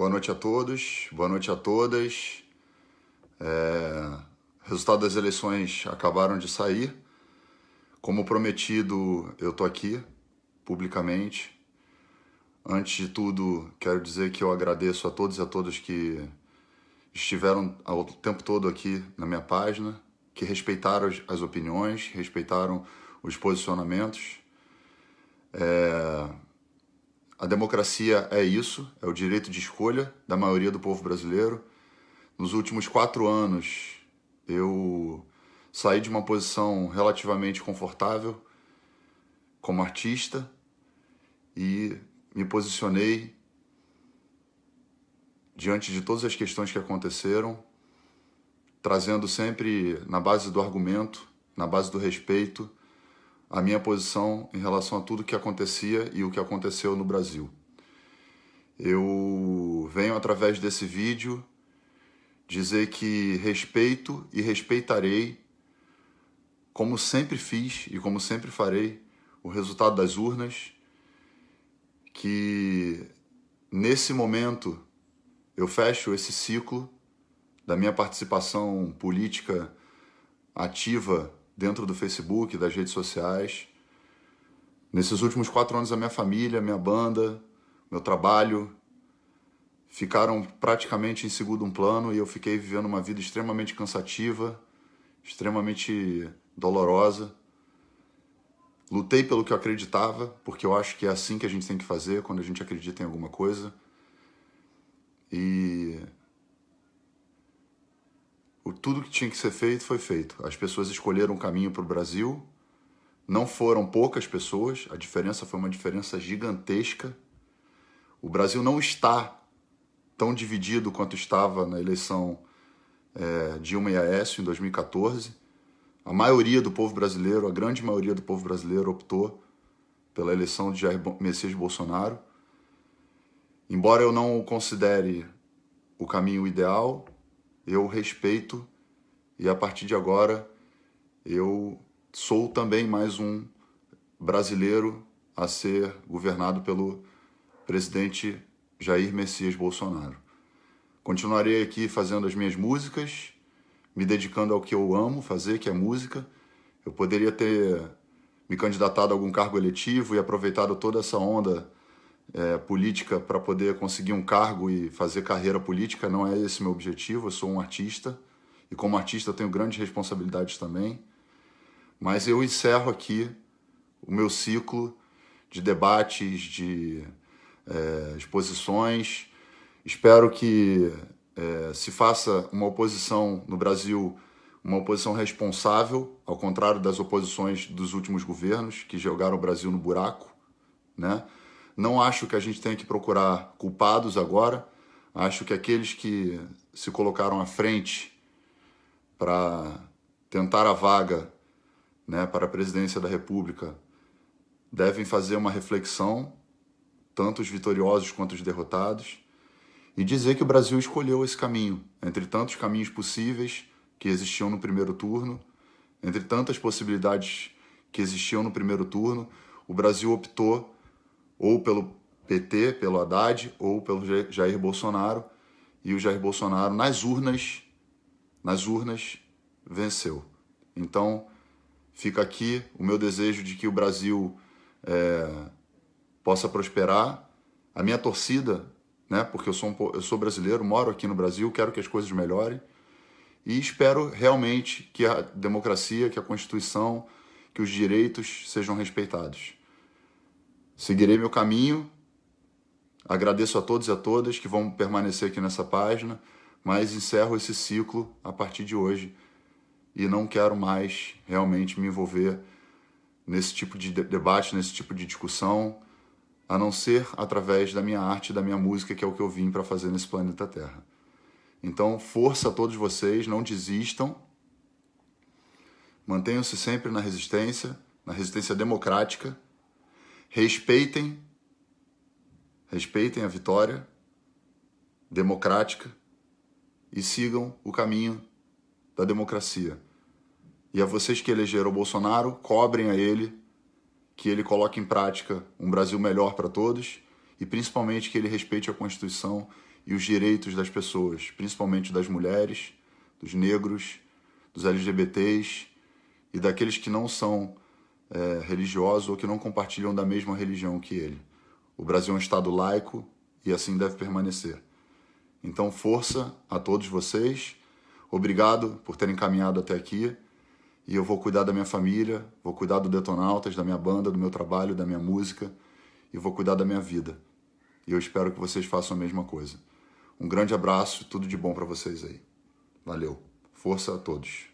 Boa noite a todos, boa noite a todas. É... Resultado das eleições acabaram de sair. Como prometido, eu tô aqui publicamente. Antes de tudo, quero dizer que eu agradeço a todos e a todas que estiveram o tempo todo aqui na minha página, que respeitaram as opiniões, respeitaram os posicionamentos. É a democracia é isso, é o direito de escolha da maioria do povo brasileiro. Nos últimos quatro anos, eu saí de uma posição relativamente confortável como artista e me posicionei diante de todas as questões que aconteceram, trazendo sempre na base do argumento, na base do respeito a minha posição em relação a tudo que acontecia e o que aconteceu no Brasil. Eu venho através desse vídeo dizer que respeito e respeitarei, como sempre fiz e como sempre farei, o resultado das urnas, que nesse momento eu fecho esse ciclo da minha participação política ativa dentro do Facebook, das redes sociais. Nesses últimos quatro anos, a minha família, minha banda, meu trabalho ficaram praticamente em segundo plano e eu fiquei vivendo uma vida extremamente cansativa, extremamente dolorosa. Lutei pelo que eu acreditava, porque eu acho que é assim que a gente tem que fazer quando a gente acredita em alguma coisa. E tudo que tinha que ser feito foi feito. As pessoas escolheram o caminho para o Brasil, não foram poucas pessoas, a diferença foi uma diferença gigantesca. O Brasil não está tão dividido quanto estava na eleição é, Dilma e Aécio em 2014. A maioria do povo brasileiro, a grande maioria do povo brasileiro optou pela eleição de Jair Messias Bolsonaro. Embora eu não o considere o caminho ideal, eu respeito e a partir de agora eu sou também mais um brasileiro a ser governado pelo presidente Jair Messias Bolsonaro. Continuarei aqui fazendo as minhas músicas, me dedicando ao que eu amo fazer, que é música. Eu poderia ter me candidatado a algum cargo eletivo e aproveitado toda essa onda é, política para poder conseguir um cargo e fazer carreira política. Não é esse meu objetivo, eu sou um artista e como artista eu tenho grandes responsabilidades também. Mas eu encerro aqui o meu ciclo de debates, de é, exposições. Espero que é, se faça uma oposição no Brasil, uma oposição responsável, ao contrário das oposições dos últimos governos que jogaram o Brasil no buraco. Né? Não acho que a gente tenha que procurar culpados agora. Acho que aqueles que se colocaram à frente para tentar a vaga né, para a presidência da República devem fazer uma reflexão, tanto os vitoriosos quanto os derrotados, e dizer que o Brasil escolheu esse caminho, entre tantos caminhos possíveis que existiam no primeiro turno, entre tantas possibilidades que existiam no primeiro turno, o Brasil optou ou pelo PT, pelo Haddad, ou pelo Jair Bolsonaro, e o Jair Bolsonaro, nas urnas, nas urnas, venceu. Então, fica aqui o meu desejo de que o Brasil é, possa prosperar. A minha torcida, né, porque eu sou, um, eu sou brasileiro, moro aqui no Brasil, quero que as coisas melhorem e espero realmente que a democracia, que a Constituição, que os direitos sejam respeitados. Seguirei meu caminho. Agradeço a todos e a todas que vão permanecer aqui nessa página mas encerro esse ciclo a partir de hoje e não quero mais realmente me envolver nesse tipo de debate, nesse tipo de discussão, a não ser através da minha arte, da minha música, que é o que eu vim para fazer nesse planeta Terra. Então, força a todos vocês, não desistam. Mantenham-se sempre na resistência, na resistência democrática. Respeitem respeitem a vitória democrática e sigam o caminho da democracia. E a vocês que elegeram o Bolsonaro, cobrem a ele que ele coloque em prática um Brasil melhor para todos e principalmente que ele respeite a Constituição e os direitos das pessoas, principalmente das mulheres, dos negros, dos LGBTs e daqueles que não são é, religiosos ou que não compartilham da mesma religião que ele. O Brasil é um Estado laico e assim deve permanecer. Então, força a todos vocês. Obrigado por terem caminhado até aqui. E eu vou cuidar da minha família, vou cuidar do Detonautas, da minha banda, do meu trabalho, da minha música e vou cuidar da minha vida. E eu espero que vocês façam a mesma coisa. Um grande abraço, tudo de bom para vocês aí. Valeu. Força a todos.